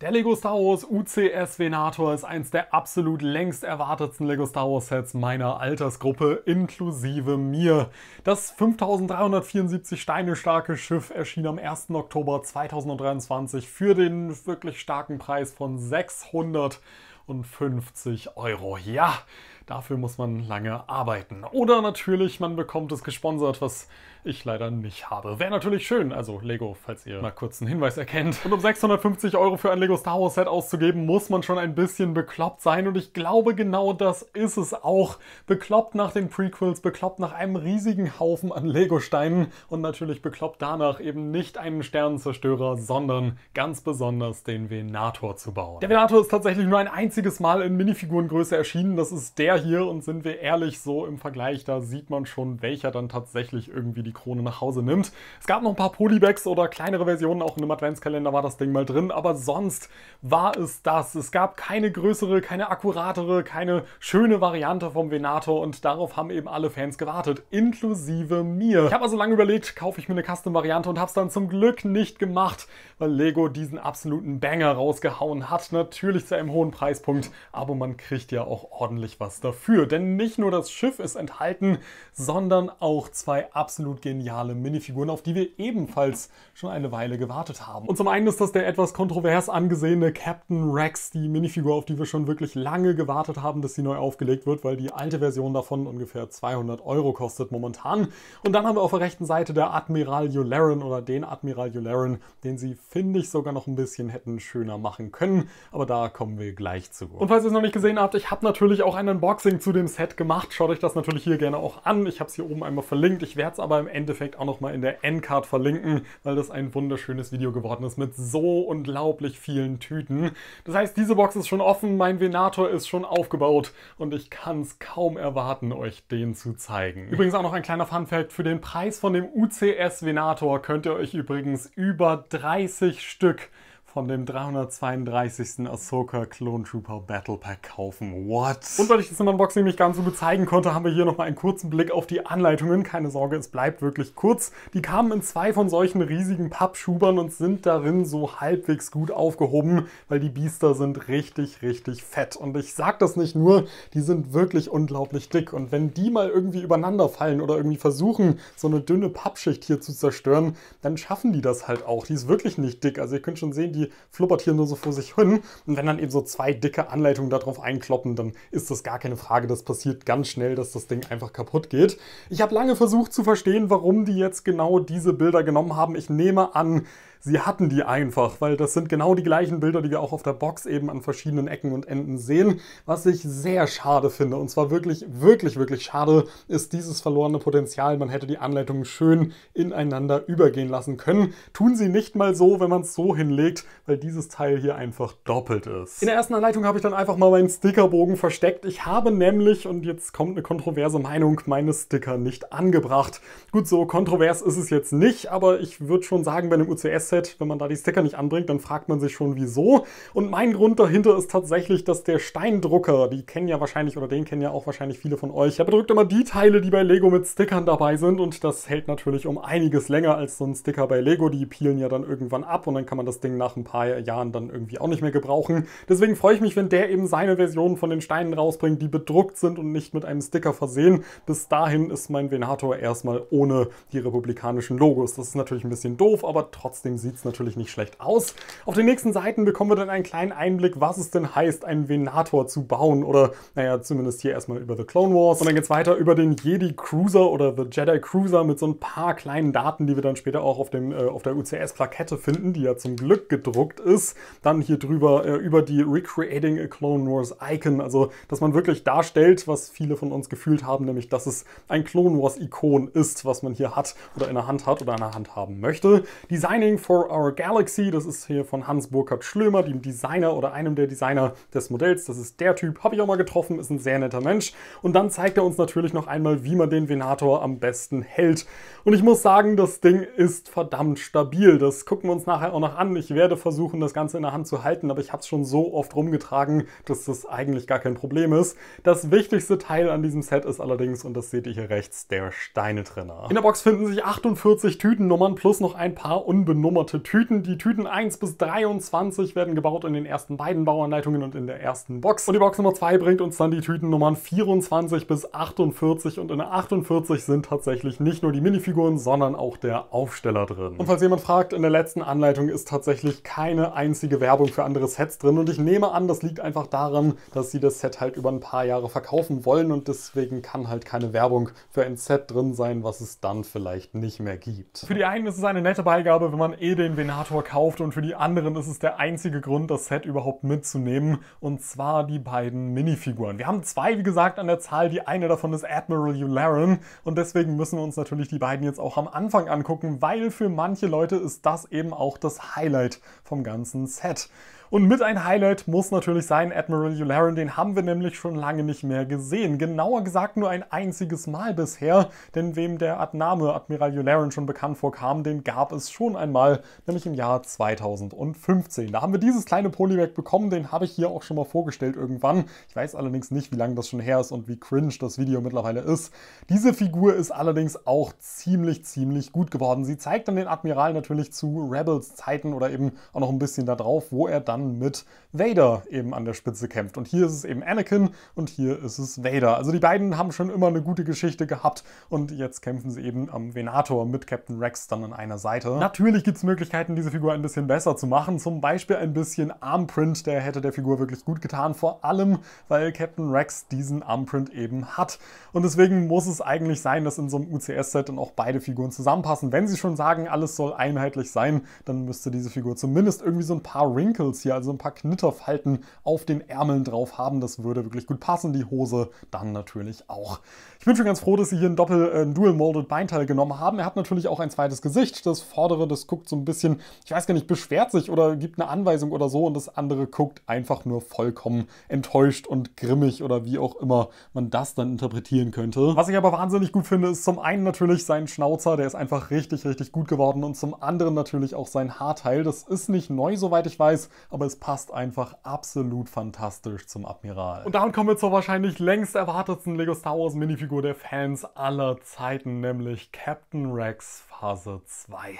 Der Lego Star Wars UCS Venator ist eins der absolut längst erwartetsten Lego Star Wars Sets meiner Altersgruppe, inklusive mir. Das 5374 Steine starke Schiff erschien am 1. Oktober 2023 für den wirklich starken Preis von 650 Euro. Ja, dafür muss man lange arbeiten. Oder natürlich, man bekommt es gesponsert, was ich leider nicht habe. Wäre natürlich schön, also Lego, falls ihr mal kurz einen Hinweis erkennt. Und um 650 Euro für ein Lego Star Wars Set auszugeben, muss man schon ein bisschen bekloppt sein und ich glaube genau das ist es auch. Bekloppt nach den Prequels, bekloppt nach einem riesigen Haufen an Lego-Steinen und natürlich bekloppt danach eben nicht einen Sternenzerstörer, sondern ganz besonders den Venator zu bauen. Der Venator ist tatsächlich nur ein einziges Mal in Minifigurengröße erschienen, das ist der hier und sind wir ehrlich so im Vergleich, da sieht man schon, welcher dann tatsächlich irgendwie die die Krone nach Hause nimmt. Es gab noch ein paar Polybags oder kleinere Versionen, auch in einem Adventskalender war das Ding mal drin, aber sonst war es das. Es gab keine größere, keine akkuratere, keine schöne Variante vom Venator und darauf haben eben alle Fans gewartet, inklusive mir. Ich habe also lange überlegt, kaufe ich mir eine Custom-Variante und habe es dann zum Glück nicht gemacht, weil Lego diesen absoluten Banger rausgehauen hat. Natürlich zu einem hohen Preispunkt, aber man kriegt ja auch ordentlich was dafür. Denn nicht nur das Schiff ist enthalten, sondern auch zwei absolut geniale Minifiguren, auf die wir ebenfalls schon eine Weile gewartet haben. Und zum einen ist das der etwas kontrovers angesehene Captain Rex, die Minifigur, auf die wir schon wirklich lange gewartet haben, dass sie neu aufgelegt wird, weil die alte Version davon ungefähr 200 Euro kostet momentan. Und dann haben wir auf der rechten Seite der Admiral Yularen oder den Admiral Yularen, den sie, finde ich, sogar noch ein bisschen hätten schöner machen können. Aber da kommen wir gleich zu. Und falls ihr es noch nicht gesehen habt, ich habe natürlich auch ein Unboxing zu dem Set gemacht. Schaut euch das natürlich hier gerne auch an. Ich habe es hier oben einmal verlinkt. Ich werde es aber im Endeffekt auch nochmal in der Endcard verlinken, weil das ein wunderschönes Video geworden ist mit so unglaublich vielen Tüten. Das heißt, diese Box ist schon offen, mein Venator ist schon aufgebaut und ich kann es kaum erwarten, euch den zu zeigen. Übrigens auch noch ein kleiner Funfact, für den Preis von dem UCS Venator könnt ihr euch übrigens über 30 Stück von dem 332. Ahsoka Clone Trooper Battle Pack kaufen. What? Und weil ich das im Unboxing nicht ganz so zeigen konnte, haben wir hier nochmal einen kurzen Blick auf die Anleitungen. Keine Sorge, es bleibt wirklich kurz. Die kamen in zwei von solchen riesigen Pappschubern und sind darin so halbwegs gut aufgehoben, weil die Biester sind richtig, richtig fett. Und ich sag das nicht nur, die sind wirklich unglaublich dick. Und wenn die mal irgendwie übereinander fallen oder irgendwie versuchen, so eine dünne Pappschicht hier zu zerstören, dann schaffen die das halt auch. Die ist wirklich nicht dick. Also ihr könnt schon sehen, die die fluppert hier nur so vor sich hin. Und wenn dann eben so zwei dicke Anleitungen darauf einkloppen, dann ist das gar keine Frage. Das passiert ganz schnell, dass das Ding einfach kaputt geht. Ich habe lange versucht zu verstehen, warum die jetzt genau diese Bilder genommen haben. Ich nehme an, sie hatten die einfach, weil das sind genau die gleichen Bilder, die wir auch auf der Box eben an verschiedenen Ecken und Enden sehen. Was ich sehr schade finde, und zwar wirklich, wirklich, wirklich schade, ist dieses verlorene Potenzial. Man hätte die Anleitungen schön ineinander übergehen lassen können. Tun sie nicht mal so, wenn man es so hinlegt, weil dieses Teil hier einfach doppelt ist. In der ersten Anleitung habe ich dann einfach mal meinen Stickerbogen versteckt. Ich habe nämlich, und jetzt kommt eine kontroverse Meinung, meine Sticker nicht angebracht. Gut, so kontrovers ist es jetzt nicht, aber ich würde schon sagen, bei einem UCS Deckset, wenn man da die Sticker nicht anbringt, dann fragt man sich schon wieso. Und mein Grund dahinter ist tatsächlich, dass der Steindrucker, die kennen ja wahrscheinlich oder den kennen ja auch wahrscheinlich viele von euch, der bedrückt immer die Teile, die bei Lego mit Stickern dabei sind und das hält natürlich um einiges länger als so ein Sticker bei Lego. Die peelen ja dann irgendwann ab und dann kann man das Ding nach ein paar Jahren dann irgendwie auch nicht mehr gebrauchen. Deswegen freue ich mich, wenn der eben seine Version von den Steinen rausbringt, die bedruckt sind und nicht mit einem Sticker versehen. Bis dahin ist mein Venator erstmal ohne die republikanischen Logos. Das ist natürlich ein bisschen doof, aber trotzdem sieht es natürlich nicht schlecht aus. Auf den nächsten Seiten bekommen wir dann einen kleinen Einblick, was es denn heißt, einen Venator zu bauen. Oder, naja, zumindest hier erstmal über The Clone Wars. Und dann geht es weiter über den Jedi Cruiser oder The Jedi Cruiser mit so ein paar kleinen Daten, die wir dann später auch auf, dem, äh, auf der UCS-Plakette finden, die ja zum Glück gedruckt ist. Dann hier drüber äh, über die Recreating a Clone Wars Icon. Also, dass man wirklich darstellt, was viele von uns gefühlt haben, nämlich, dass es ein Clone Wars Ikon ist, was man hier hat oder in der Hand hat oder in der Hand haben möchte. Designing For Our Galaxy. Das ist hier von Hans Burkhard Schlömer, dem Designer oder einem der Designer des Modells. Das ist der Typ, habe ich auch mal getroffen, ist ein sehr netter Mensch. Und dann zeigt er uns natürlich noch einmal, wie man den Venator am besten hält. Und ich muss sagen, das Ding ist verdammt stabil. Das gucken wir uns nachher auch noch an. Ich werde versuchen, das Ganze in der Hand zu halten, aber ich habe es schon so oft rumgetragen, dass das eigentlich gar kein Problem ist. Das wichtigste Teil an diesem Set ist allerdings, und das seht ihr hier rechts, der Steinetrenner. In der Box finden sich 48 Tütennummern plus noch ein paar unbenummerte Tüten. Die Tüten 1 bis 23 werden gebaut in den ersten beiden Bauanleitungen und in der ersten Box. Und die Box Nummer 2 bringt uns dann die Tütennummern 24 bis 48 und in der 48 sind tatsächlich nicht nur die Minifiguren, Figuren, sondern auch der Aufsteller drin. Und falls jemand fragt, in der letzten Anleitung ist tatsächlich keine einzige Werbung für andere Sets drin und ich nehme an, das liegt einfach daran, dass sie das Set halt über ein paar Jahre verkaufen wollen und deswegen kann halt keine Werbung für ein Set drin sein, was es dann vielleicht nicht mehr gibt. Für die einen ist es eine nette Beigabe, wenn man eh den Venator kauft und für die anderen ist es der einzige Grund, das Set überhaupt mitzunehmen und zwar die beiden Minifiguren. Wir haben zwei, wie gesagt, an der Zahl, die eine davon ist Admiral Ularen und deswegen müssen wir uns natürlich die beiden beiden jetzt auch am Anfang angucken, weil für manche Leute ist das eben auch das Highlight vom ganzen Set. Und mit ein Highlight muss natürlich sein Admiral Ularen, den haben wir nämlich schon lange nicht mehr gesehen. Genauer gesagt nur ein einziges Mal bisher, denn wem der Name Admiral Ularen schon bekannt vorkam, den gab es schon einmal, nämlich im Jahr 2015. Da haben wir dieses kleine Polybag bekommen, den habe ich hier auch schon mal vorgestellt irgendwann. Ich weiß allerdings nicht, wie lange das schon her ist und wie cringe das Video mittlerweile ist. Diese Figur ist allerdings auch ziemlich, ziemlich gut geworden. Sie zeigt dann den Admiral natürlich zu Rebels Zeiten oder eben auch noch ein bisschen da drauf, wo er dann dann mit Vader eben an der Spitze kämpft. Und hier ist es eben Anakin und hier ist es Vader. Also die beiden haben schon immer eine gute Geschichte gehabt und jetzt kämpfen sie eben am Venator mit Captain Rex dann an einer Seite. Natürlich gibt es Möglichkeiten, diese Figur ein bisschen besser zu machen. Zum Beispiel ein bisschen Armprint, der hätte der Figur wirklich gut getan. Vor allem, weil Captain Rex diesen Armprint eben hat. Und deswegen muss es eigentlich sein, dass in so einem UCS-Set dann auch beide Figuren zusammenpassen. Wenn sie schon sagen, alles soll einheitlich sein, dann müsste diese Figur zumindest irgendwie so ein paar Wrinkles hier hier also ein paar Knitterfalten auf den Ärmeln drauf haben. Das würde wirklich gut passen. Die Hose dann natürlich auch. Ich bin schon ganz froh, dass sie hier ein Doppel, äh, Dual Molded Beinteil genommen haben. Er hat natürlich auch ein zweites Gesicht. Das vordere, das guckt so ein bisschen, ich weiß gar nicht, beschwert sich oder gibt eine Anweisung oder so und das andere guckt einfach nur vollkommen enttäuscht und grimmig oder wie auch immer man das dann interpretieren könnte. Was ich aber wahnsinnig gut finde, ist zum einen natürlich sein Schnauzer, der ist einfach richtig, richtig gut geworden und zum anderen natürlich auch sein Haarteil. Das ist nicht neu, soweit ich weiß, aber aber es passt einfach absolut fantastisch zum Admiral. Und damit kommen wir zur wahrscheinlich längst erwartetsten Lego Star Wars Minifigur der Fans aller Zeiten, nämlich Captain Rex Phase 2.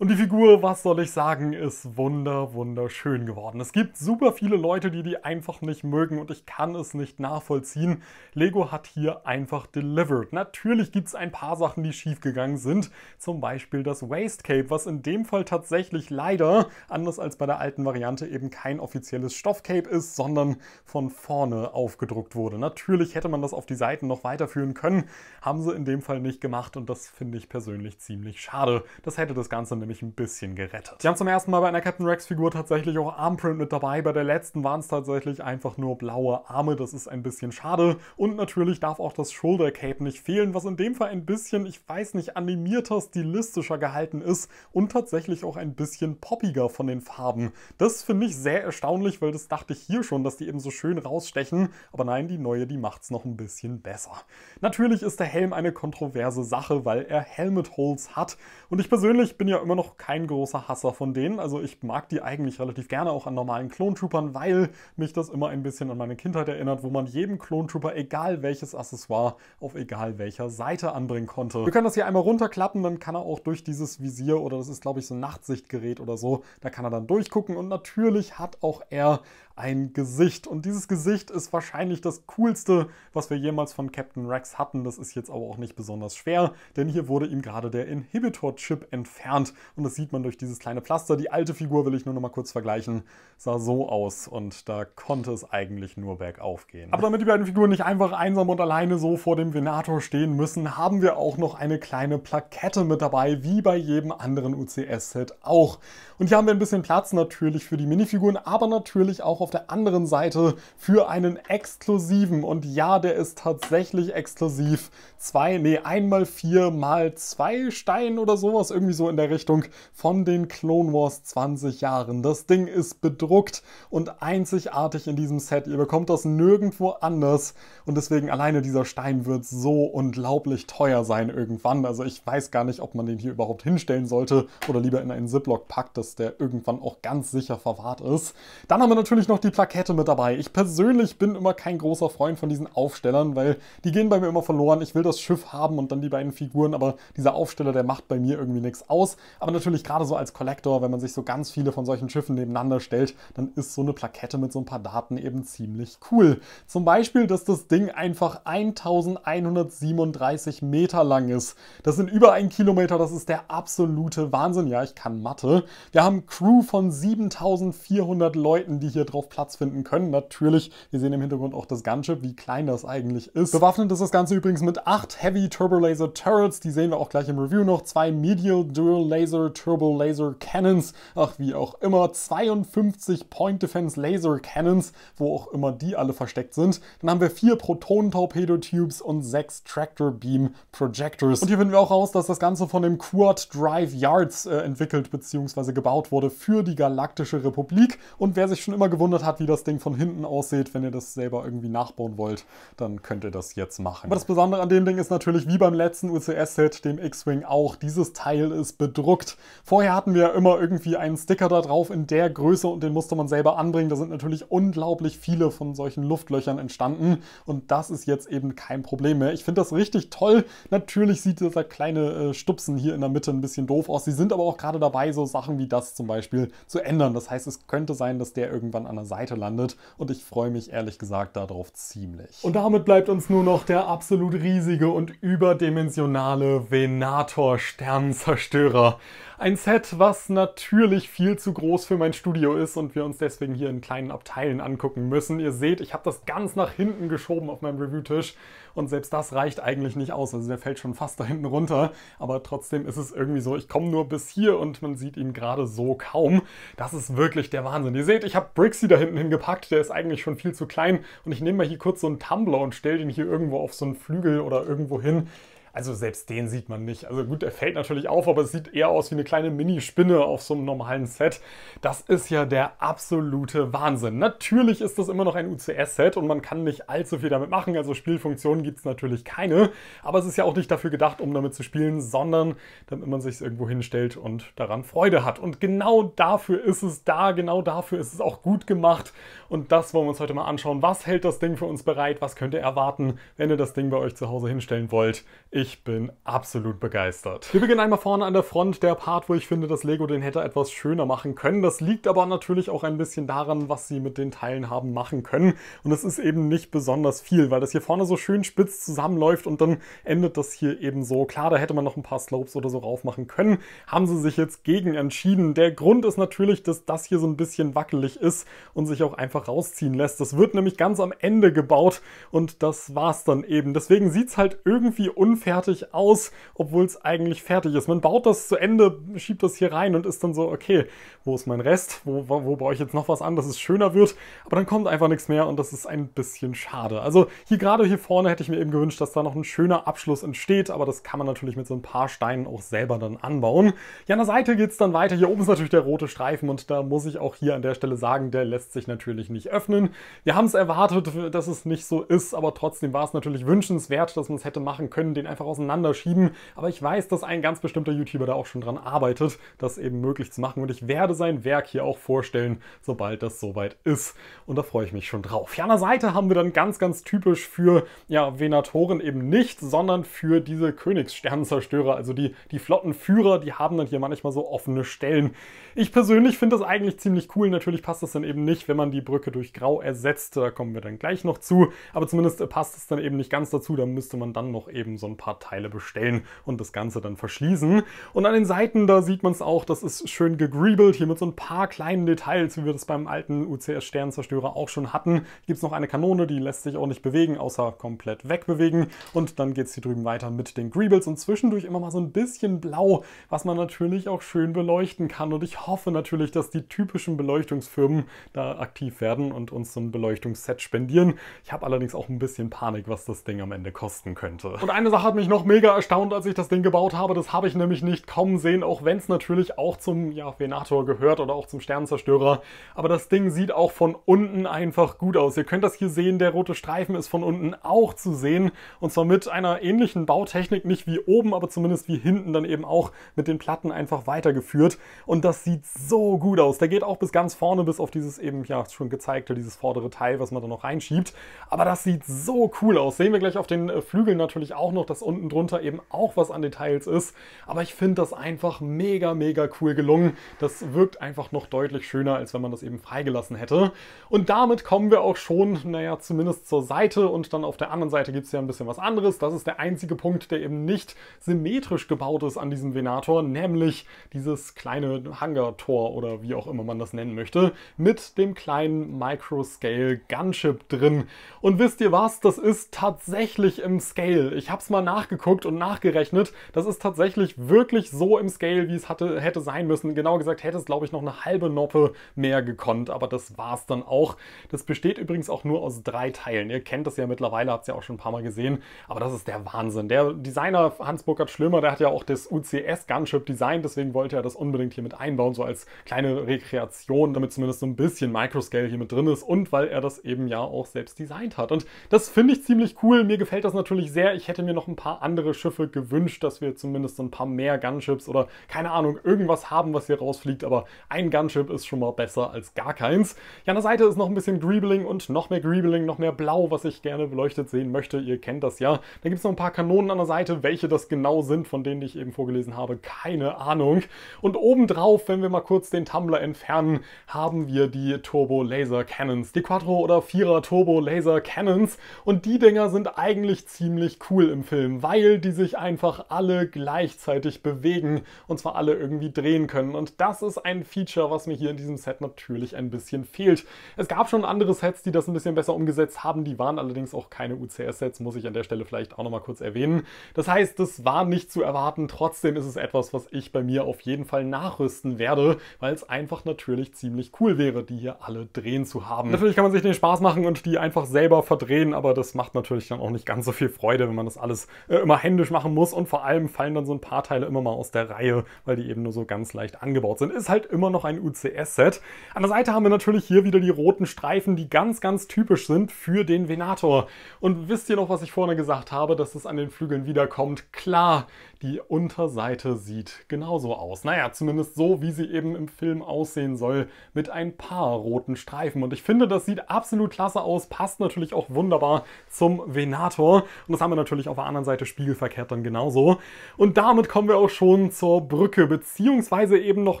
Und die Figur, was soll ich sagen, ist wunder, wunderschön geworden. Es gibt super viele Leute, die die einfach nicht mögen und ich kann es nicht nachvollziehen. Lego hat hier einfach delivered. Natürlich gibt es ein paar Sachen, die schiefgegangen sind. Zum Beispiel das Waste Cape, was in dem Fall tatsächlich leider, anders als bei der alten Variante, eben kein offizielles Stoffcape ist, sondern von vorne aufgedruckt wurde. Natürlich hätte man das auf die Seiten noch weiterführen können, haben sie in dem Fall nicht gemacht und das finde ich persönlich ziemlich schade. Das hätte das Ganze nämlich mich ein bisschen gerettet. Die haben zum ersten Mal bei einer Captain Rex Figur tatsächlich auch Armprint mit dabei. Bei der letzten waren es tatsächlich einfach nur blaue Arme. Das ist ein bisschen schade. Und natürlich darf auch das Shoulder Cape nicht fehlen, was in dem Fall ein bisschen, ich weiß nicht, animierter, stilistischer gehalten ist und tatsächlich auch ein bisschen poppiger von den Farben. Das finde ich sehr erstaunlich, weil das dachte ich hier schon, dass die eben so schön rausstechen. Aber nein, die neue, die macht es noch ein bisschen besser. Natürlich ist der Helm eine kontroverse Sache, weil er Helmet Holes hat. Und ich persönlich bin ja immer noch noch kein großer Hasser von denen. Also ich mag die eigentlich relativ gerne auch an normalen Klontroopern, weil mich das immer ein bisschen an meine Kindheit erinnert, wo man jedem Klontrooper, egal welches Accessoire, auf egal welcher Seite anbringen konnte. Wir können das hier einmal runterklappen, dann kann er auch durch dieses Visier oder das ist glaube ich so ein Nachtsichtgerät oder so, da kann er dann durchgucken und natürlich hat auch er ein Gesicht. Und dieses Gesicht ist wahrscheinlich das coolste, was wir jemals von Captain Rex hatten. Das ist jetzt aber auch nicht besonders schwer, denn hier wurde ihm gerade der Inhibitor-Chip entfernt. Und das sieht man durch dieses kleine Pflaster. Die alte Figur will ich nur noch mal kurz vergleichen, sah so aus. Und da konnte es eigentlich nur bergauf gehen. Aber damit die beiden Figuren nicht einfach einsam und alleine so vor dem Venator stehen müssen, haben wir auch noch eine kleine Plakette mit dabei, wie bei jedem anderen UCS-Set auch. Und hier haben wir ein bisschen Platz natürlich für die Minifiguren, aber natürlich auch auf auf der anderen Seite für einen exklusiven, und ja, der ist tatsächlich exklusiv, zwei, nee, einmal vier mal zwei Steine oder sowas, irgendwie so in der Richtung von den Clone Wars 20 Jahren. Das Ding ist bedruckt und einzigartig in diesem Set. Ihr bekommt das nirgendwo anders und deswegen alleine dieser Stein wird so unglaublich teuer sein irgendwann. Also ich weiß gar nicht, ob man den hier überhaupt hinstellen sollte oder lieber in einen Ziplock packt, dass der irgendwann auch ganz sicher verwahrt ist. Dann haben wir natürlich noch die Plakette mit dabei. Ich persönlich bin immer kein großer Freund von diesen Aufstellern, weil die gehen bei mir immer verloren. Ich will das Schiff haben und dann die beiden Figuren, aber dieser Aufsteller, der macht bei mir irgendwie nichts aus. Aber natürlich gerade so als Collector, wenn man sich so ganz viele von solchen Schiffen nebeneinander stellt, dann ist so eine Plakette mit so ein paar Daten eben ziemlich cool. Zum Beispiel, dass das Ding einfach 1137 Meter lang ist. Das sind über ein Kilometer, das ist der absolute Wahnsinn. Ja, ich kann Mathe. Wir haben Crew von 7400 Leuten, die hier drauf drauf Platz finden können. Natürlich, wir sehen im Hintergrund auch das Gunship, wie klein das eigentlich ist. Bewaffnet ist das Ganze übrigens mit acht Heavy Turbo Laser Turrets, die sehen wir auch gleich im Review noch, zwei Medial Dual Laser Turbo Laser Cannons, ach wie auch immer, 52 Point Defense Laser Cannons, wo auch immer die alle versteckt sind. Dann haben wir vier Proton Torpedo Tubes und sechs Tractor Beam Projectors. Und hier finden wir auch raus, dass das Ganze von dem Quad Drive Yards äh, entwickelt bzw. gebaut wurde für die Galaktische Republik. Und wer sich schon immer gewundert bewundert hat, wie das Ding von hinten aussieht. Wenn ihr das selber irgendwie nachbauen wollt, dann könnt ihr das jetzt machen. Aber das Besondere an dem Ding ist natürlich, wie beim letzten UCS-Set, dem X-Wing auch, dieses Teil ist bedruckt. Vorher hatten wir ja immer irgendwie einen Sticker da drauf in der Größe und den musste man selber anbringen. Da sind natürlich unglaublich viele von solchen Luftlöchern entstanden und das ist jetzt eben kein Problem mehr. Ich finde das richtig toll. Natürlich sieht dieser kleine äh, Stupsen hier in der Mitte ein bisschen doof aus. Sie sind aber auch gerade dabei, so Sachen wie das zum Beispiel zu ändern. Das heißt, es könnte sein, dass der irgendwann an meiner Seite landet und ich freue mich ehrlich gesagt darauf ziemlich. Und damit bleibt uns nur noch der absolut riesige und überdimensionale Venator Sternenzerstörer. Ein Set, was natürlich viel zu groß für mein Studio ist und wir uns deswegen hier in kleinen Abteilen angucken müssen. Ihr seht, ich habe das ganz nach hinten geschoben auf meinem Review-Tisch und selbst das reicht eigentlich nicht aus. Also der fällt schon fast da hinten runter, aber trotzdem ist es irgendwie so, ich komme nur bis hier und man sieht ihn gerade so kaum. Das ist wirklich der Wahnsinn. Ihr seht, ich habe Brixie da hinten hingepackt, der ist eigentlich schon viel zu klein. Und ich nehme mal hier kurz so einen Tumblr und stelle den hier irgendwo auf so einen Flügel oder irgendwo hin. Also selbst den sieht man nicht. Also gut, er fällt natürlich auf, aber es sieht eher aus wie eine kleine Mini-Spinne auf so einem normalen Set. Das ist ja der absolute Wahnsinn. Natürlich ist das immer noch ein UCS-Set und man kann nicht allzu viel damit machen. Also Spielfunktionen gibt es natürlich keine. Aber es ist ja auch nicht dafür gedacht, um damit zu spielen, sondern damit man sich es irgendwo hinstellt und daran Freude hat. Und genau dafür ist es da, genau dafür ist es auch gut gemacht. Und das wollen wir uns heute mal anschauen. Was hält das Ding für uns bereit? Was könnt ihr erwarten, wenn ihr das Ding bei euch zu Hause hinstellen wollt? Ich bin absolut begeistert. Wir beginnen einmal vorne an der Front, der Part, wo ich finde, dass Lego den hätte etwas schöner machen können. Das liegt aber natürlich auch ein bisschen daran, was sie mit den Teilen haben machen können. Und es ist eben nicht besonders viel, weil das hier vorne so schön spitz zusammenläuft und dann endet das hier eben so. Klar, da hätte man noch ein paar Slopes oder so rauf machen können. Haben sie sich jetzt gegen entschieden. Der Grund ist natürlich, dass das hier so ein bisschen wackelig ist und sich auch einfach rausziehen lässt. Das wird nämlich ganz am Ende gebaut und das war's dann eben. Deswegen sieht es halt irgendwie unfair fertig aus, obwohl es eigentlich fertig ist. Man baut das zu Ende, schiebt das hier rein und ist dann so, okay, wo ist mein Rest? Wo, wo, wo baue ich jetzt noch was an, dass es schöner wird? Aber dann kommt einfach nichts mehr und das ist ein bisschen schade. Also hier gerade hier vorne hätte ich mir eben gewünscht, dass da noch ein schöner Abschluss entsteht, aber das kann man natürlich mit so ein paar Steinen auch selber dann anbauen. Ja, an der Seite geht es dann weiter. Hier oben ist natürlich der rote Streifen und da muss ich auch hier an der Stelle sagen, der lässt sich natürlich nicht öffnen. Wir haben es erwartet, dass es nicht so ist, aber trotzdem war es natürlich wünschenswert, dass man es hätte machen können, den einfach einfach auseinanderschieben. Aber ich weiß, dass ein ganz bestimmter YouTuber da auch schon dran arbeitet, das eben möglich zu machen. Und ich werde sein Werk hier auch vorstellen, sobald das soweit ist. Und da freue ich mich schon drauf. Hier an der Seite haben wir dann ganz, ganz typisch für ja, Venatoren eben nicht, sondern für diese Königssternzerstörer. also die, die Flottenführer, die haben dann hier manchmal so offene Stellen. Ich persönlich finde das eigentlich ziemlich cool. Natürlich passt das dann eben nicht, wenn man die Brücke durch Grau ersetzt. Da kommen wir dann gleich noch zu. Aber zumindest passt es dann eben nicht ganz dazu. Da müsste man dann noch eben so ein paar paar Teile bestellen und das Ganze dann verschließen. Und an den Seiten, da sieht man es auch, das ist schön gegriebelt, hier mit so ein paar kleinen Details, wie wir das beim alten UCS-Sternzerstörer auch schon hatten. Hier gibt es noch eine Kanone, die lässt sich auch nicht bewegen, außer komplett wegbewegen. Und dann geht es hier drüben weiter mit den Griebels und zwischendurch immer mal so ein bisschen blau, was man natürlich auch schön beleuchten kann. Und ich hoffe natürlich, dass die typischen Beleuchtungsfirmen da aktiv werden und uns so ein Beleuchtungsset spendieren. Ich habe allerdings auch ein bisschen Panik, was das Ding am Ende kosten könnte. Und eine Sache hat mir mich noch mega erstaunt, als ich das Ding gebaut habe. Das habe ich nämlich nicht kommen sehen, auch wenn es natürlich auch zum ja, Venator gehört oder auch zum Sternenzerstörer. Aber das Ding sieht auch von unten einfach gut aus. Ihr könnt das hier sehen, der rote Streifen ist von unten auch zu sehen. Und zwar mit einer ähnlichen Bautechnik, nicht wie oben, aber zumindest wie hinten dann eben auch mit den Platten einfach weitergeführt. Und das sieht so gut aus. Der geht auch bis ganz vorne, bis auf dieses eben ja schon gezeigte, dieses vordere Teil, was man da noch reinschiebt. Aber das sieht so cool aus. Sehen wir gleich auf den äh, Flügeln natürlich auch noch das unten drunter eben auch was an Details ist. Aber ich finde das einfach mega, mega cool gelungen. Das wirkt einfach noch deutlich schöner, als wenn man das eben freigelassen hätte. Und damit kommen wir auch schon, naja, zumindest zur Seite. Und dann auf der anderen Seite gibt es ja ein bisschen was anderes. Das ist der einzige Punkt, der eben nicht symmetrisch gebaut ist an diesem Venator, nämlich dieses kleine Hangar-Tor oder wie auch immer man das nennen möchte, mit dem kleinen Microscale Gunship drin. Und wisst ihr was? Das ist tatsächlich im Scale. Ich habe es mal nach nachgeguckt und nachgerechnet. Das ist tatsächlich wirklich so im Scale, wie es hatte, hätte sein müssen. Genau gesagt hätte es, glaube ich, noch eine halbe Noppe mehr gekonnt, aber das war es dann auch. Das besteht übrigens auch nur aus drei Teilen. Ihr kennt das ja mittlerweile, habt es ja auch schon ein paar Mal gesehen, aber das ist der Wahnsinn. Der Designer Hans-Burkhard Schlömer, der hat ja auch das UCS Gunship Design, deswegen wollte er das unbedingt hier mit einbauen, so als kleine Rekreation, damit zumindest so ein bisschen Microscale hier mit drin ist und weil er das eben ja auch selbst designt hat. Und das finde ich ziemlich cool. Mir gefällt das natürlich sehr. Ich hätte mir noch ein paar paar andere Schiffe gewünscht, dass wir zumindest ein paar mehr Gunships oder keine Ahnung, irgendwas haben, was hier rausfliegt, aber ein Gunship ist schon mal besser als gar keins. Hier an der Seite ist noch ein bisschen Greebling und noch mehr Greebling, noch mehr Blau, was ich gerne beleuchtet sehen möchte. Ihr kennt das ja. Da gibt es noch ein paar Kanonen an der Seite. Welche das genau sind, von denen ich eben vorgelesen habe, keine Ahnung. Und obendrauf, wenn wir mal kurz den Tumbler entfernen, haben wir die Turbo Laser Cannons. Die Quattro- oder Vierer Turbo Laser Cannons. Und die Dinger sind eigentlich ziemlich cool im Film. Film, weil die sich einfach alle gleichzeitig bewegen und zwar alle irgendwie drehen können. Und das ist ein Feature, was mir hier in diesem Set natürlich ein bisschen fehlt. Es gab schon andere Sets, die das ein bisschen besser umgesetzt haben, die waren allerdings auch keine UCS-Sets, muss ich an der Stelle vielleicht auch nochmal kurz erwähnen. Das heißt, das war nicht zu erwarten, trotzdem ist es etwas, was ich bei mir auf jeden Fall nachrüsten werde, weil es einfach natürlich ziemlich cool wäre, die hier alle drehen zu haben. Natürlich kann man sich den Spaß machen und die einfach selber verdrehen, aber das macht natürlich dann auch nicht ganz so viel Freude, wenn man das alles äh, immer händisch machen muss und vor allem fallen dann so ein paar Teile immer mal aus der Reihe, weil die eben nur so ganz leicht angebaut sind. Ist halt immer noch ein UCS-Set. An der Seite haben wir natürlich hier wieder die roten Streifen, die ganz, ganz typisch sind für den Venator. Und wisst ihr noch, was ich vorne gesagt habe, dass es an den Flügeln wiederkommt? Klar, die Unterseite sieht genauso aus. Naja, zumindest so, wie sie eben im Film aussehen soll, mit ein paar roten Streifen. Und ich finde, das sieht absolut klasse aus, passt natürlich auch wunderbar zum Venator. Und das haben wir natürlich auf der anderen Seite Seite spiegelverkehrt dann genauso. Und damit kommen wir auch schon zur Brücke, beziehungsweise eben noch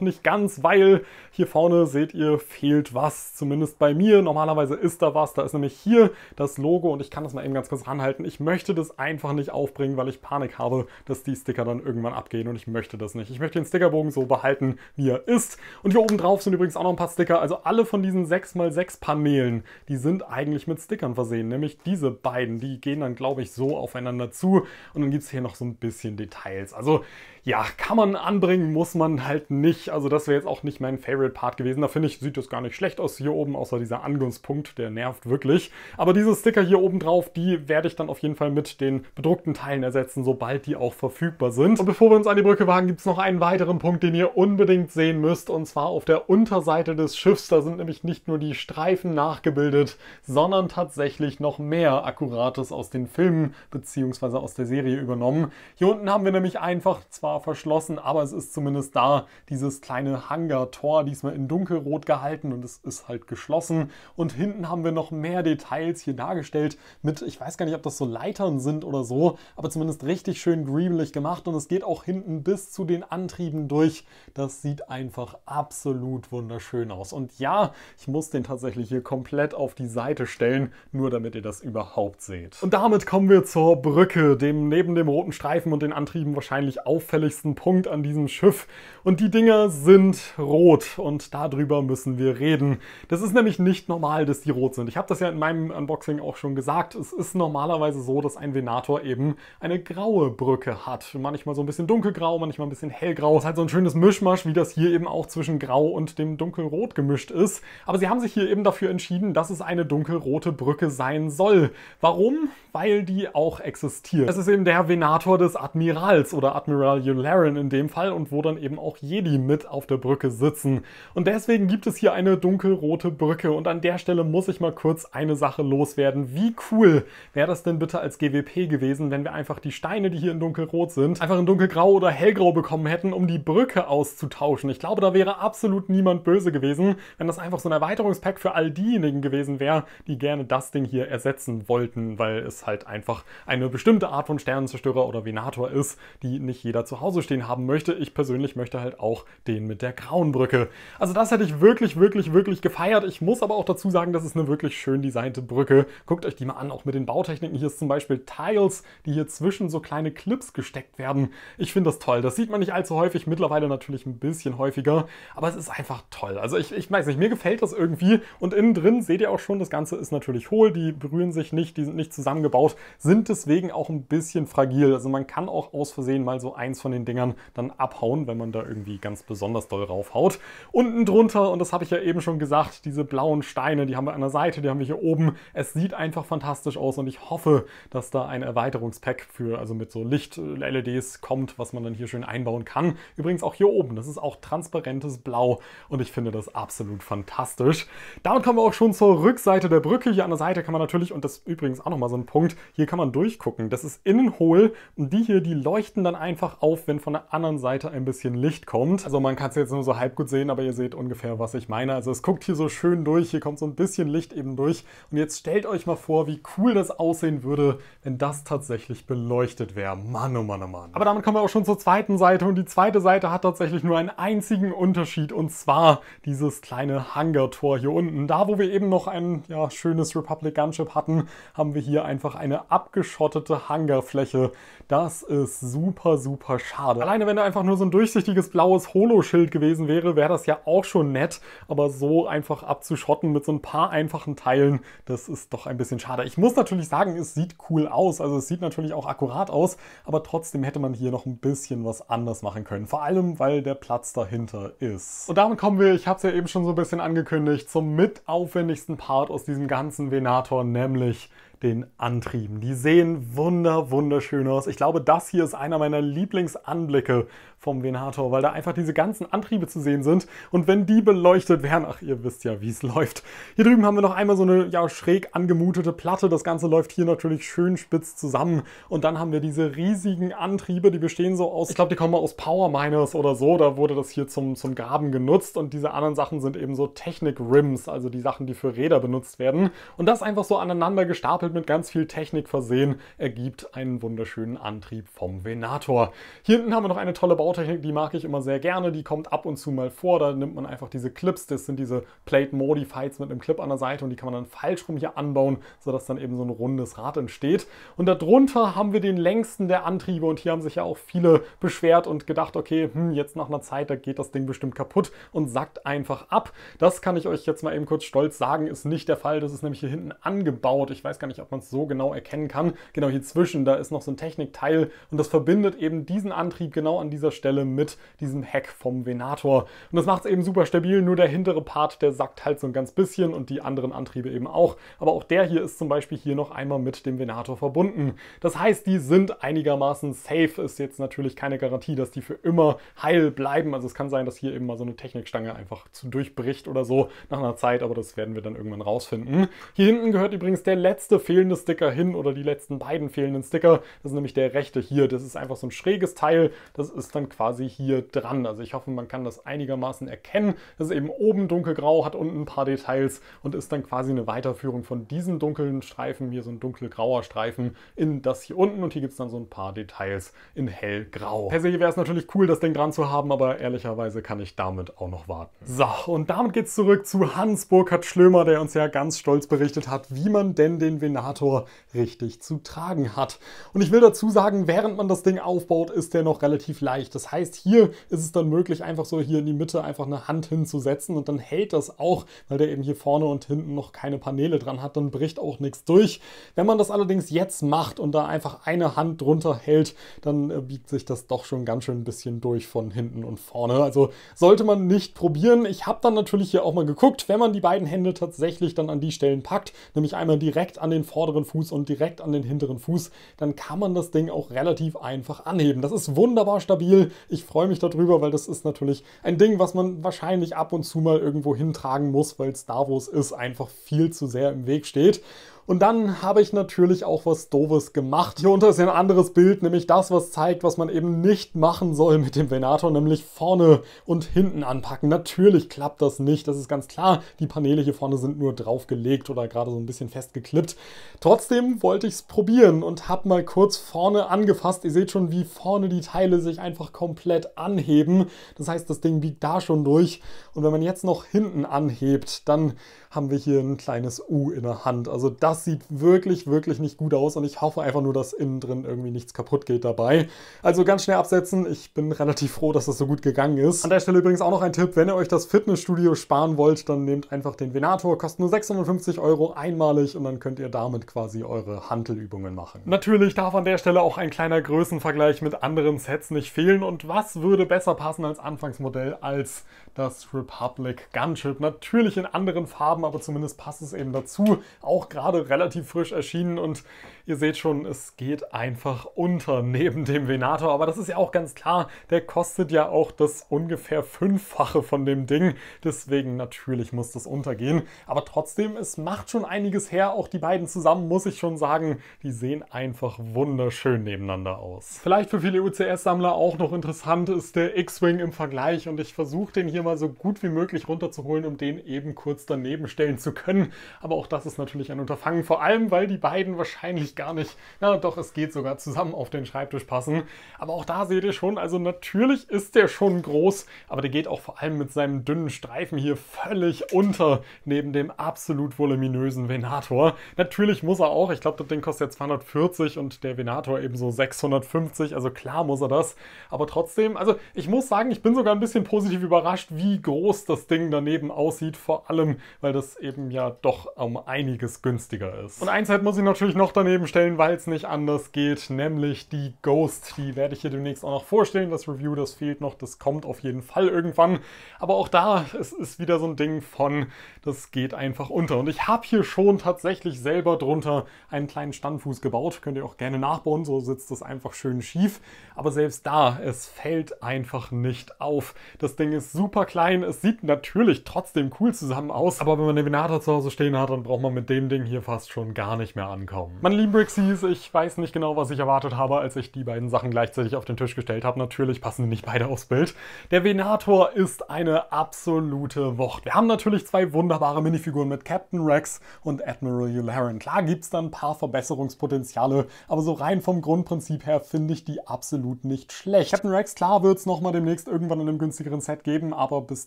nicht ganz, weil hier vorne seht ihr, fehlt was, zumindest bei mir. Normalerweise ist da was, da ist nämlich hier das Logo und ich kann das mal eben ganz kurz ranhalten. Ich möchte das einfach nicht aufbringen, weil ich Panik habe, dass die Sticker dann irgendwann abgehen und ich möchte das nicht. Ich möchte den Stickerbogen so behalten, wie er ist. Und hier oben drauf sind übrigens auch noch ein paar Sticker. Also alle von diesen 6x6 Paneelen, die sind eigentlich mit Stickern versehen. Nämlich diese beiden, die gehen dann, glaube ich, so aufeinander zu. Und dann gibt es hier noch so ein bisschen Details. Also ja, kann man anbringen, muss man halt nicht. Also das wäre jetzt auch nicht mein Favorite Part gewesen. Da finde ich, sieht das gar nicht schlecht aus hier oben, außer dieser Angunstpunkt, der nervt wirklich. Aber diese Sticker hier oben drauf, die werde ich dann auf jeden Fall mit den bedruckten Teilen ersetzen, sobald die auch verfügbar sind. Und bevor wir uns an die Brücke wagen, gibt es noch einen weiteren Punkt, den ihr unbedingt sehen müsst. Und zwar auf der Unterseite des Schiffs. Da sind nämlich nicht nur die Streifen nachgebildet, sondern tatsächlich noch mehr Akkurates aus den Filmen bzw. aus der Serie übernommen. Hier unten haben wir nämlich einfach zwei zwar verschlossen, aber es ist zumindest da. Dieses kleine Hangar-Tor, diesmal in dunkelrot gehalten und es ist halt geschlossen. Und hinten haben wir noch mehr Details hier dargestellt mit, ich weiß gar nicht, ob das so Leitern sind oder so, aber zumindest richtig schön gremelig gemacht und es geht auch hinten bis zu den Antrieben durch. Das sieht einfach absolut wunderschön aus. Und ja, ich muss den tatsächlich hier komplett auf die Seite stellen, nur damit ihr das überhaupt seht. Und damit kommen wir zur Brücke, dem neben dem roten Streifen und den Antrieben wahrscheinlich auffällig auffälligsten Punkt an diesem Schiff. Und die Dinger sind rot und darüber müssen wir reden. Das ist nämlich nicht normal, dass die rot sind. Ich habe das ja in meinem Unboxing auch schon gesagt. Es ist normalerweise so, dass ein Venator eben eine graue Brücke hat. Manchmal so ein bisschen dunkelgrau, manchmal ein bisschen hellgrau. Es ist halt so ein schönes Mischmasch, wie das hier eben auch zwischen grau und dem dunkelrot gemischt ist. Aber sie haben sich hier eben dafür entschieden, dass es eine dunkelrote Brücke sein soll. Warum? Weil die auch existiert. Es ist eben der Venator des Admirals oder Admiral Yularen in dem Fall und wo dann eben auch Jedi mit auf der Brücke sitzen. Und deswegen gibt es hier eine dunkelrote Brücke und an der Stelle muss ich mal kurz eine Sache loswerden. Wie cool wäre das denn bitte als GWP gewesen, wenn wir einfach die Steine, die hier in dunkelrot sind, einfach in dunkelgrau oder hellgrau bekommen hätten, um die Brücke auszutauschen. Ich glaube, da wäre absolut niemand böse gewesen, wenn das einfach so ein Erweiterungspack für all diejenigen gewesen wäre, die gerne das Ding hier ersetzen wollten, weil es halt einfach eine bestimmte Art von Sternenzerstörer oder Venator ist, die nicht jeder zu Hause stehen haben möchte. Ich persönlich möchte halt auch den mit der grauen Brücke. Also das hätte ich wirklich, wirklich, wirklich gefeiert. Ich muss aber auch dazu sagen, das ist eine wirklich schön designte Brücke. Guckt euch die mal an, auch mit den Bautechniken. Hier ist zum Beispiel Tiles, die hier zwischen so kleine Clips gesteckt werden. Ich finde das toll. Das sieht man nicht allzu häufig, mittlerweile natürlich ein bisschen häufiger, aber es ist einfach toll. Also ich, ich weiß nicht, mir gefällt das irgendwie und innen drin seht ihr auch schon, das Ganze ist natürlich hohl, die berühren sich nicht, die sind nicht zusammengebaut, sind deswegen auch ein bisschen fragil. Also man kann auch aus Versehen mal so eins von von den Dingern dann abhauen, wenn man da irgendwie ganz besonders doll raufhaut. Unten drunter, und das habe ich ja eben schon gesagt, diese blauen Steine, die haben wir an der Seite, die haben wir hier oben. Es sieht einfach fantastisch aus und ich hoffe, dass da ein Erweiterungspack für, also mit so Licht-LEDs kommt, was man dann hier schön einbauen kann. Übrigens auch hier oben, das ist auch transparentes Blau und ich finde das absolut fantastisch. Damit kommen wir auch schon zur Rückseite der Brücke. Hier an der Seite kann man natürlich, und das ist übrigens auch nochmal so ein Punkt, hier kann man durchgucken. Das ist innen hohl und die hier, die leuchten dann einfach auf auf, wenn von der anderen Seite ein bisschen Licht kommt. Also man kann es jetzt nur so halb gut sehen, aber ihr seht ungefähr, was ich meine. Also es guckt hier so schön durch, hier kommt so ein bisschen Licht eben durch. Und jetzt stellt euch mal vor, wie cool das aussehen würde, wenn das tatsächlich beleuchtet wäre. Mann, oh Mann, oh Mann. Aber damit kommen wir auch schon zur zweiten Seite und die zweite Seite hat tatsächlich nur einen einzigen Unterschied und zwar dieses kleine Hangertor hier unten. Da, wo wir eben noch ein ja, schönes Republic Gunship hatten, haben wir hier einfach eine abgeschottete Hangarfläche. Das ist super, super schade. Alleine wenn da einfach nur so ein durchsichtiges blaues Holoschild gewesen wäre, wäre das ja auch schon nett. Aber so einfach abzuschotten mit so ein paar einfachen Teilen, das ist doch ein bisschen schade. Ich muss natürlich sagen, es sieht cool aus. Also es sieht natürlich auch akkurat aus, aber trotzdem hätte man hier noch ein bisschen was anders machen können. Vor allem, weil der Platz dahinter ist. Und damit kommen wir, ich habe es ja eben schon so ein bisschen angekündigt, zum mit aufwendigsten Part aus diesem ganzen Venator, nämlich den Antrieben. Die sehen wunder, wunderschön aus. Ich glaube, das hier ist einer meiner Lieblingsanblicke vom Venator, weil da einfach diese ganzen Antriebe zu sehen sind. Und wenn die beleuchtet werden, ach, ihr wisst ja, wie es läuft. Hier drüben haben wir noch einmal so eine ja, schräg angemutete Platte. Das Ganze läuft hier natürlich schön spitz zusammen. Und dann haben wir diese riesigen Antriebe, die bestehen so aus, ich glaube, die kommen aus Power Miners oder so. Da wurde das hier zum, zum Graben genutzt. Und diese anderen Sachen sind eben so Technik-Rims, also die Sachen, die für Räder benutzt werden. Und das einfach so aneinander gestapelt mit ganz viel Technik versehen, ergibt einen wunderschönen Antrieb vom Venator. Hier hinten haben wir noch eine tolle Bau Bautechnik, die mag ich immer sehr gerne. Die kommt ab und zu mal vor. Da nimmt man einfach diese Clips. Das sind diese Plate Modifieds mit einem Clip an der Seite und die kann man dann falsch rum hier anbauen, sodass dann eben so ein rundes Rad entsteht. Und darunter haben wir den längsten der Antriebe und hier haben sich ja auch viele beschwert und gedacht, okay, hm, jetzt nach einer Zeit, da geht das Ding bestimmt kaputt und sackt einfach ab. Das kann ich euch jetzt mal eben kurz stolz sagen, ist nicht der Fall. Das ist nämlich hier hinten angebaut. Ich weiß gar nicht, ob man es so genau erkennen kann. Genau hier zwischen, da ist noch so ein Technikteil und das verbindet eben diesen Antrieb genau an dieser Stelle Stelle mit diesem Heck vom Venator. Und das macht es eben super stabil, nur der hintere Part, der sackt halt so ein ganz bisschen und die anderen Antriebe eben auch. Aber auch der hier ist zum Beispiel hier noch einmal mit dem Venator verbunden. Das heißt, die sind einigermaßen safe, ist jetzt natürlich keine Garantie, dass die für immer heil bleiben. Also es kann sein, dass hier eben mal so eine Technikstange einfach zu durchbricht oder so nach einer Zeit, aber das werden wir dann irgendwann rausfinden. Hier hinten gehört übrigens der letzte fehlende Sticker hin oder die letzten beiden fehlenden Sticker. Das ist nämlich der rechte hier. Das ist einfach so ein schräges Teil. Das ist dann quasi hier dran. Also ich hoffe, man kann das einigermaßen erkennen. Das ist eben oben dunkelgrau, hat unten ein paar Details und ist dann quasi eine Weiterführung von diesem dunklen Streifen, hier so ein dunkelgrauer Streifen, in das hier unten. Und hier gibt es dann so ein paar Details in hellgrau. Per se wäre es natürlich cool, das Ding dran zu haben, aber ehrlicherweise kann ich damit auch noch warten. So, und damit geht's zurück zu Hans Burkhard Schlömer, der uns ja ganz stolz berichtet hat, wie man denn den Venator richtig zu tragen hat. Und ich will dazu sagen, während man das Ding aufbaut, ist der noch relativ leicht. Das das heißt, hier ist es dann möglich, einfach so hier in die Mitte einfach eine Hand hinzusetzen und dann hält das auch, weil der eben hier vorne und hinten noch keine Paneele dran hat, dann bricht auch nichts durch. Wenn man das allerdings jetzt macht und da einfach eine Hand drunter hält, dann äh, biegt sich das doch schon ganz schön ein bisschen durch von hinten und vorne. Also sollte man nicht probieren. Ich habe dann natürlich hier auch mal geguckt, wenn man die beiden Hände tatsächlich dann an die Stellen packt, nämlich einmal direkt an den vorderen Fuß und direkt an den hinteren Fuß, dann kann man das Ding auch relativ einfach anheben. Das ist wunderbar stabil. Ich freue mich darüber, weil das ist natürlich ein Ding, was man wahrscheinlich ab und zu mal irgendwo hintragen muss, weil Star Wars ist einfach viel zu sehr im Weg steht. Und dann habe ich natürlich auch was Doofes gemacht. Hier unter ist ein anderes Bild, nämlich das, was zeigt, was man eben nicht machen soll mit dem Venator, nämlich vorne und hinten anpacken. Natürlich klappt das nicht, das ist ganz klar. Die Paneele hier vorne sind nur draufgelegt oder gerade so ein bisschen festgeklippt. Trotzdem wollte ich es probieren und habe mal kurz vorne angefasst. Ihr seht schon, wie vorne die Teile sich einfach komplett anheben. Das heißt, das Ding biegt da schon durch. Und wenn man jetzt noch hinten anhebt, dann haben wir hier ein kleines U in der Hand. Also das sieht wirklich, wirklich nicht gut aus und ich hoffe einfach nur, dass innen drin irgendwie nichts kaputt geht dabei. Also ganz schnell absetzen. Ich bin relativ froh, dass das so gut gegangen ist. An der Stelle übrigens auch noch ein Tipp, wenn ihr euch das Fitnessstudio sparen wollt, dann nehmt einfach den Venator, kostet nur 650 Euro einmalig und dann könnt ihr damit quasi eure Handelübungen machen. Natürlich darf an der Stelle auch ein kleiner Größenvergleich mit anderen Sets nicht fehlen und was würde besser passen als Anfangsmodell als das Republic Gunship? Natürlich in anderen Farben haben, aber zumindest passt es eben dazu. Auch gerade relativ frisch erschienen und Ihr seht schon, es geht einfach unter neben dem Venator, aber das ist ja auch ganz klar, der kostet ja auch das ungefähr Fünffache von dem Ding, deswegen natürlich muss das untergehen, aber trotzdem, es macht schon einiges her, auch die beiden zusammen, muss ich schon sagen, die sehen einfach wunderschön nebeneinander aus. Vielleicht für viele UCS-Sammler auch noch interessant ist der X-Wing im Vergleich und ich versuche den hier mal so gut wie möglich runterzuholen, um den eben kurz daneben stellen zu können, aber auch das ist natürlich ein Unterfangen, vor allem, weil die beiden wahrscheinlich gar nicht. Na doch, es geht sogar zusammen auf den Schreibtisch passen. Aber auch da seht ihr schon, also natürlich ist der schon groß, aber der geht auch vor allem mit seinem dünnen Streifen hier völlig unter neben dem absolut voluminösen Venator. Natürlich muss er auch, ich glaube, das Ding kostet ja 240 und der Venator eben so 650, also klar muss er das. Aber trotzdem, also ich muss sagen, ich bin sogar ein bisschen positiv überrascht, wie groß das Ding daneben aussieht, vor allem, weil das eben ja doch um einiges günstiger ist. Und eins halt muss ich natürlich noch daneben daneben stellen, weil es nicht anders geht, nämlich die Ghost. Die werde ich hier demnächst auch noch vorstellen. Das Review, das fehlt noch, das kommt auf jeden Fall irgendwann. Aber auch da, es ist wieder so ein Ding von, das geht einfach unter. Und ich habe hier schon tatsächlich selber drunter einen kleinen Standfuß gebaut. Könnt ihr auch gerne nachbauen, so sitzt das einfach schön schief. Aber selbst da, es fällt einfach nicht auf. Das Ding ist super klein, es sieht natürlich trotzdem cool zusammen aus. Aber wenn man eine Venata zu Hause stehen hat, dann braucht man mit dem Ding hier fast schon gar nicht mehr ankommen. Meine Lieben, Brixies. Ich weiß nicht genau, was ich erwartet habe, als ich die beiden Sachen gleichzeitig auf den Tisch gestellt habe. Natürlich passen die nicht beide aufs Bild. Der Venator ist eine absolute Wucht. Wir haben natürlich zwei wunderbare Minifiguren mit Captain Rex und Admiral Yularen. Klar gibt es da ein paar Verbesserungspotenziale, aber so rein vom Grundprinzip her finde ich die absolut nicht schlecht. Captain Rex, klar, wird es nochmal demnächst irgendwann in einem günstigeren Set geben, aber bis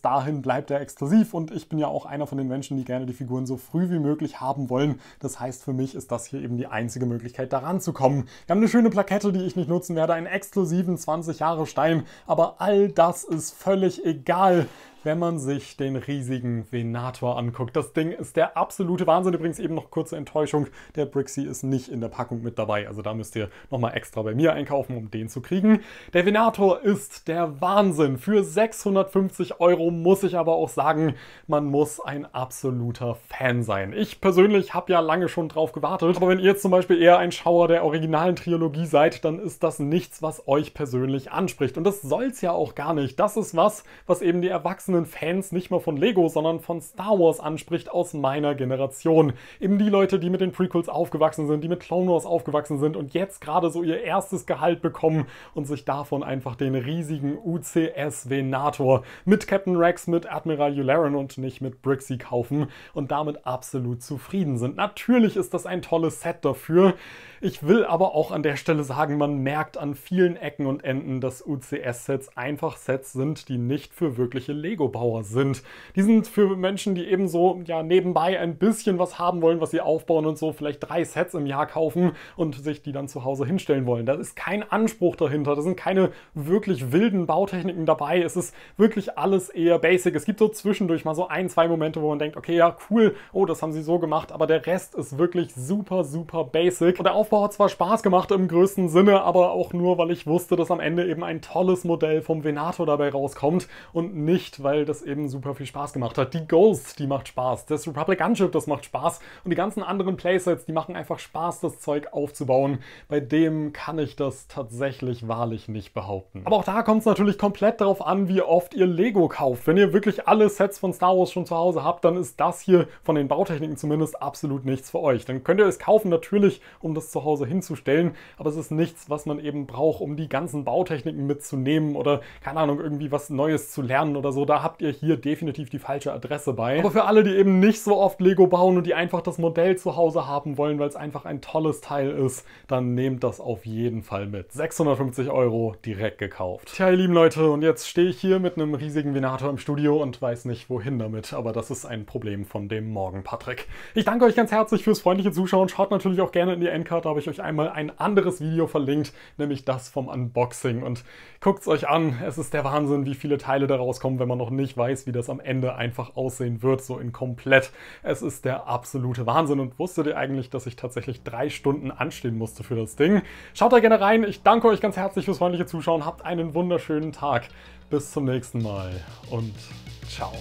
dahin bleibt er exklusiv und ich bin ja auch einer von den Menschen, die gerne die Figuren so früh wie möglich haben wollen. Das heißt, für mich ist das hier eben die einzige einzige Möglichkeit, daran zu kommen. Wir haben eine schöne Plakette, die ich nicht nutzen werde, einen exklusiven 20 Jahre Stein, aber all das ist völlig egal wenn man sich den riesigen Venator anguckt. Das Ding ist der absolute Wahnsinn. Übrigens eben noch kurze Enttäuschung, der Brixie ist nicht in der Packung mit dabei. Also da müsst ihr nochmal extra bei mir einkaufen, um den zu kriegen. Der Venator ist der Wahnsinn. Für 650 Euro muss ich aber auch sagen, man muss ein absoluter Fan sein. Ich persönlich habe ja lange schon drauf gewartet, aber wenn ihr zum Beispiel eher ein Schauer der originalen Trilogie seid, dann ist das nichts, was euch persönlich anspricht. Und das soll es ja auch gar nicht. Das ist was, was eben die Erwachsenen erwachsenen Fans nicht mehr von Lego, sondern von Star Wars anspricht aus meiner Generation. Eben die Leute, die mit den Prequels aufgewachsen sind, die mit Clone Wars aufgewachsen sind und jetzt gerade so ihr erstes Gehalt bekommen und sich davon einfach den riesigen UCS Venator mit Captain Rex, mit Admiral Yularen und nicht mit Brixie kaufen und damit absolut zufrieden sind. Natürlich ist das ein tolles Set dafür. Ich will aber auch an der Stelle sagen, man merkt an vielen Ecken und Enden, dass UCS-Sets einfach Sets sind, die nicht für wirkliche Lego Lego-Bauer sind. Die sind für Menschen, die eben so ja, nebenbei ein bisschen was haben wollen, was sie aufbauen und so, vielleicht drei Sets im Jahr kaufen und sich die dann zu Hause hinstellen wollen. Da ist kein Anspruch dahinter, da sind keine wirklich wilden Bautechniken dabei. Es ist wirklich alles eher basic. Es gibt so zwischendurch mal so ein, zwei Momente, wo man denkt, okay, ja, cool, oh, das haben sie so gemacht, aber der Rest ist wirklich super, super basic. Und der Aufbau hat zwar Spaß gemacht im größten Sinne, aber auch nur, weil ich wusste, dass am Ende eben ein tolles Modell vom Venator dabei rauskommt und nicht, weil das eben super viel Spaß gemacht hat. Die Ghost, die macht Spaß. Das Republic Gunship, das macht Spaß. Und die ganzen anderen Playsets, die machen einfach Spaß, das Zeug aufzubauen. Bei dem kann ich das tatsächlich wahrlich nicht behaupten. Aber auch da kommt es natürlich komplett darauf an, wie oft ihr Lego kauft. Wenn ihr wirklich alle Sets von Star Wars schon zu Hause habt, dann ist das hier von den Bautechniken zumindest absolut nichts für euch. Dann könnt ihr es kaufen natürlich, um das zu Hause hinzustellen, aber es ist nichts, was man eben braucht, um die ganzen Bautechniken mitzunehmen oder, keine Ahnung, irgendwie was Neues zu lernen oder so. Da da habt ihr hier definitiv die falsche Adresse bei. Aber für alle, die eben nicht so oft Lego bauen und die einfach das Modell zu Hause haben wollen, weil es einfach ein tolles Teil ist, dann nehmt das auf jeden Fall mit. 650 Euro direkt gekauft. Tja, ihr lieben Leute, und jetzt stehe ich hier mit einem riesigen Venator im Studio und weiß nicht, wohin damit. Aber das ist ein Problem von dem Morgen, Patrick. Ich danke euch ganz herzlich fürs freundliche Zuschauen. Schaut natürlich auch gerne in die Endcard, da habe ich euch einmal ein anderes Video verlinkt, nämlich das vom Unboxing. Und guckt es euch an, es ist der Wahnsinn, wie viele Teile da rauskommen, wenn man noch noch nicht weiß, wie das am Ende einfach aussehen wird, so in komplett. Es ist der absolute Wahnsinn und wusstet ihr eigentlich, dass ich tatsächlich drei Stunden anstehen musste für das Ding? Schaut da gerne rein. Ich danke euch ganz herzlich fürs freundliche Zuschauen. Habt einen wunderschönen Tag. Bis zum nächsten Mal und ciao.